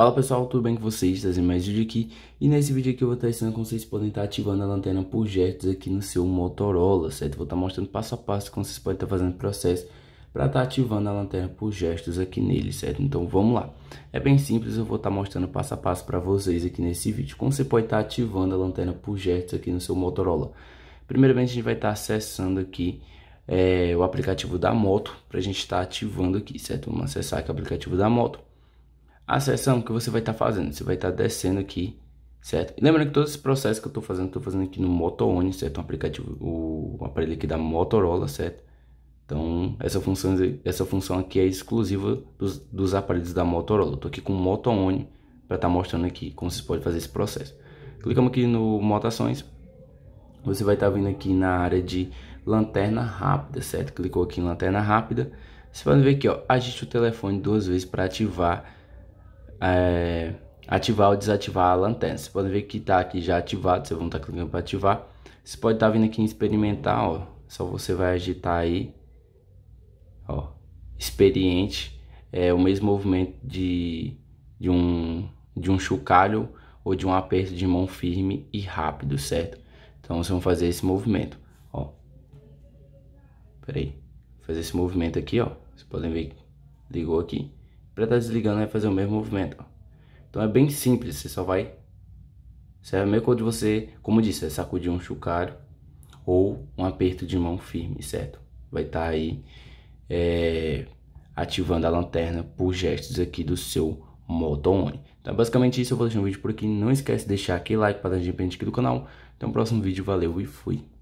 Fala pessoal, tudo bem com vocês? Trazendo mais vídeo aqui E nesse vídeo aqui eu vou estar ensinando como vocês podem estar ativando a lanterna por gestos aqui no seu Motorola, certo? Vou estar mostrando passo a passo como vocês podem estar fazendo o processo para estar ativando a lanterna por gestos aqui nele, certo? Então vamos lá. É bem simples, eu vou estar mostrando passo a passo para vocês aqui nesse vídeo. Como você pode estar ativando a lanterna por gestos aqui no seu Motorola. Primeiramente a gente vai estar acessando aqui é, o aplicativo da moto para a gente estar ativando aqui, certo? Vamos acessar aqui o aplicativo da moto a sessão que você vai estar tá fazendo. Você vai estar tá descendo aqui, certo? E lembrando que todo esse processo que eu estou fazendo, estou fazendo aqui no Moto One, certo? Um aplicativo, o um aparelho aqui da Motorola, certo? Então, essa função, essa função aqui é exclusiva dos, dos aparelhos da Motorola. Estou aqui com o Moto One para estar tá mostrando aqui como vocês podem fazer esse processo. Clicamos aqui no Motações. Você vai estar tá vindo aqui na área de lanterna rápida, certo? Clicou aqui em lanterna rápida. Você pode ver aqui, ó, agite o telefone duas vezes para ativar é, ativar ou desativar a lanterna. Você pode ver que está aqui já ativado, vocês vão estar tá clicando para ativar. Você pode estar tá vindo aqui em experimentar, ó, só você vai agitar aí, ó, experiente, é o mesmo movimento de, de, um, de um chocalho ou de um aperto de mão firme e rápido, certo? Então vocês vão fazer esse movimento, ó, peraí, fazer esse movimento aqui, ó, vocês podem ver que ligou aqui para estar tá desligando, e né? fazer o mesmo movimento. Então é bem simples, você só vai... Serve meio quando você, como disse, é sacudir um chucário ou um aperto de mão firme, certo? Vai estar tá aí é, ativando a lanterna por gestos aqui do seu motone. Então é basicamente isso, eu vou deixar o um vídeo por aqui. Não esquece de deixar aquele like para dar gente aqui do canal. até o próximo vídeo, valeu e fui!